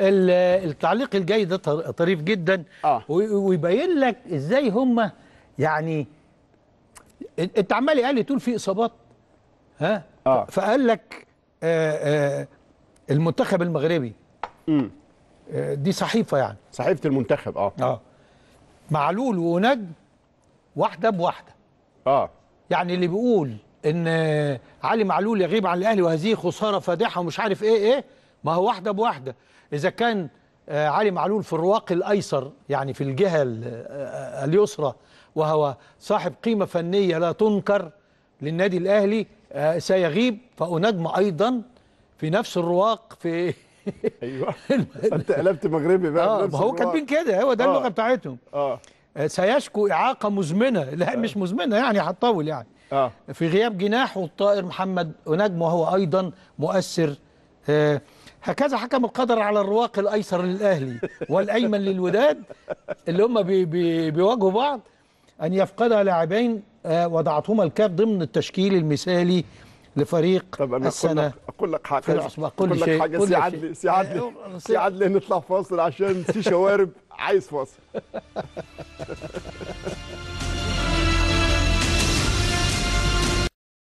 التعليق الجاي ده طريف جدا آه. ويبين لك ازاي هم يعني انت عمال قال لي تقول في اصابات ها آه. فقال لك آآ آه، آآ آه، المنتخب المغربي آه، دي صحيفه يعني صحيفه المنتخب اه اه معلول ونجم واحده بواحده اه يعني اللي بيقول ان علي معلول يغيب عن الاهلي وهذه خساره فادحه ومش عارف ايه ايه ما هو واحدة بواحدة إذا كان آه، علي معلول في الرواق الأيسر يعني في الجهة آه، آه، اليسرى وهو صاحب قيمة فنية لا تنكر للنادي الأهلي سيغيب فأنجم أيضا في نفس الرواق في ايوه انت قلبت مغربي بقى اه ما هو كاتبين كده هو ده اللغه بتاعتهم اه سيشكو اعاقه مزمنه لا آه. مش مزمنه يعني هتطول يعني آه. في غياب جناح والطائر محمد ونجم وهو ايضا مؤثر آه هكذا حكم القدر على الرواق الايسر للاهلي والايمن للوداد اللي هم بي بي بيواجهوا بعض ان يفقد لاعبين آه، وضعتهما الكاف ضمن التشكيل المثالي لفريق طب أنا السنه أقول لك, حاجه في العصبه أقول لك حاجه كل سي عدلي سي عدلي آه، سي عدلي نطلع فاصل عشان في شوارب عايز فاصل